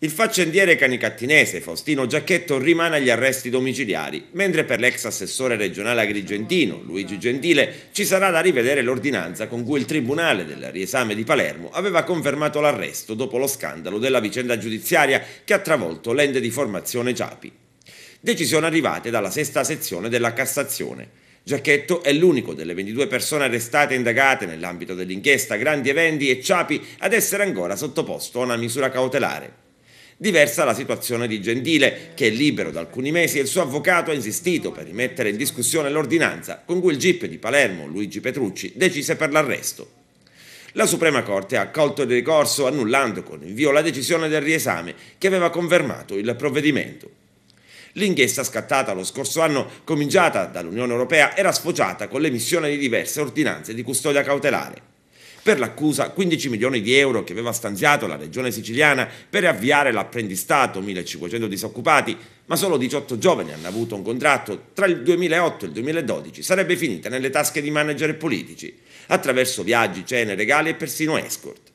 Il faccendiere canicattinese Faustino Giacchetto rimane agli arresti domiciliari, mentre per l'ex assessore regionale agrigentino Luigi Gentile ci sarà da rivedere l'ordinanza con cui il Tribunale del riesame di Palermo aveva confermato l'arresto dopo lo scandalo della vicenda giudiziaria che ha travolto l'ente di formazione Ciapi. Decisione arrivate dalla sesta sezione della Cassazione. Giacchetto è l'unico delle 22 persone arrestate e indagate nell'ambito dell'inchiesta Grandi Eventi e Ciapi ad essere ancora sottoposto a una misura cautelare. Diversa la situazione di Gentile, che è libero da alcuni mesi e il suo avvocato ha insistito per rimettere in discussione l'ordinanza con cui il GIP di Palermo, Luigi Petrucci, decise per l'arresto. La Suprema Corte ha accolto il ricorso annullando con invio la decisione del riesame che aveva confermato il provvedimento. L'inchiesta scattata lo scorso anno, cominciata dall'Unione Europea, era sfociata con l'emissione di diverse ordinanze di custodia cautelare per l'accusa 15 milioni di euro che aveva stanziato la regione siciliana per avviare l'apprendistato, 1500 disoccupati, ma solo 18 giovani hanno avuto un contratto tra il 2008 e il 2012, sarebbe finita nelle tasche di manager e politici, attraverso viaggi, cene, regali e persino escort.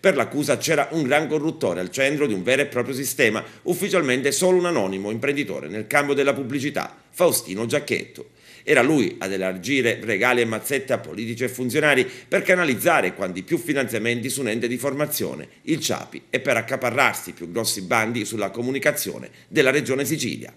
Per l'accusa c'era un gran corruttore al centro di un vero e proprio sistema, ufficialmente solo un anonimo imprenditore nel campo della pubblicità, Faustino Giacchetto. Era lui ad elargire regali e mazzette a politici e funzionari per canalizzare quanti più finanziamenti su un ente di formazione, il CIAPI, e per accaparrarsi più grossi bandi sulla comunicazione della regione Sicilia.